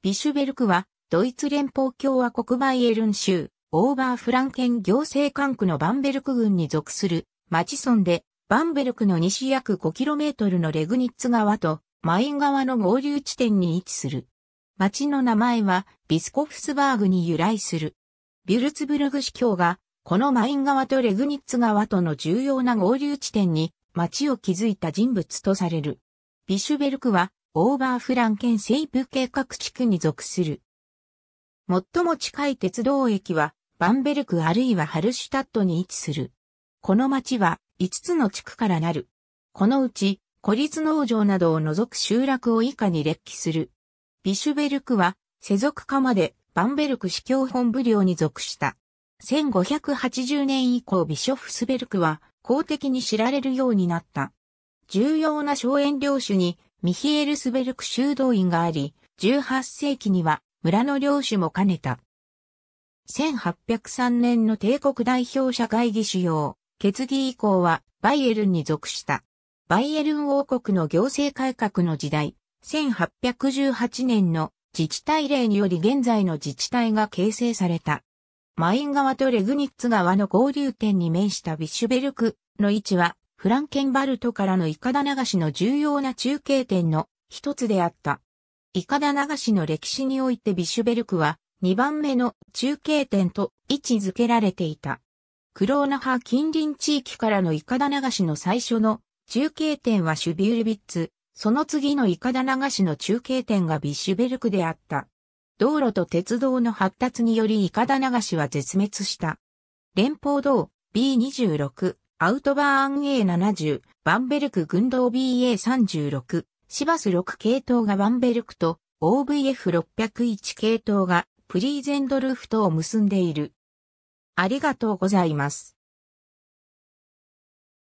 ビシュベルクは、ドイツ連邦共和国バイエルン州、オーバーフランケン行政管区のバンベルク郡に属する、町村で、バンベルクの西約 5km のレグニッツ川と、マイン川の合流地点に位置する。町の名前は、ビスコフスバーグに由来する。ビュルツブルグ市教が、このマイン川とレグニッツ川との重要な合流地点に、町を築いた人物とされる。ビシュベルクは、オーバーフランケン西部計画地区に属する。最も近い鉄道駅は、バンベルクあるいはハルシュタットに位置する。この町は5つの地区からなる。このうち、孤立農場などを除く集落を以下に列記する。ビシュベルクは、世俗化までバンベルク市教本部領に属した。1580年以降ビショフスベルクは公的に知られるようになった。重要な荘園領主にミヒエルスベルク修道院があり、18世紀には村の領主も兼ねた。1803年の帝国代表者会議主要、決議以降はバイエルンに属した。バイエルン王国の行政改革の時代、1818年の自治体令により現在の自治体が形成された。マイン川とレグニッツ川の合流点に面したビッシュベルクの位置はフランケンバルトからのイカダ流しの重要な中継点の一つであった。イカダ流しの歴史においてビシュベルクは2番目の中継点と位置づけられていた。クローナ派近隣地域からのイカダ流しの最初の中継点はシュビュールビッツ、その次のイカダ流しの中継点がビシュベルクであった。道路と鉄道の発達によりイカダ流しは絶滅した。連邦道 B26 アウトバーン A70、バンベルク軍道 BA36、シバス6系統がバンベルクと OVF601 系統がプリーゼンドルフとを結んでいる。ありがとうございます。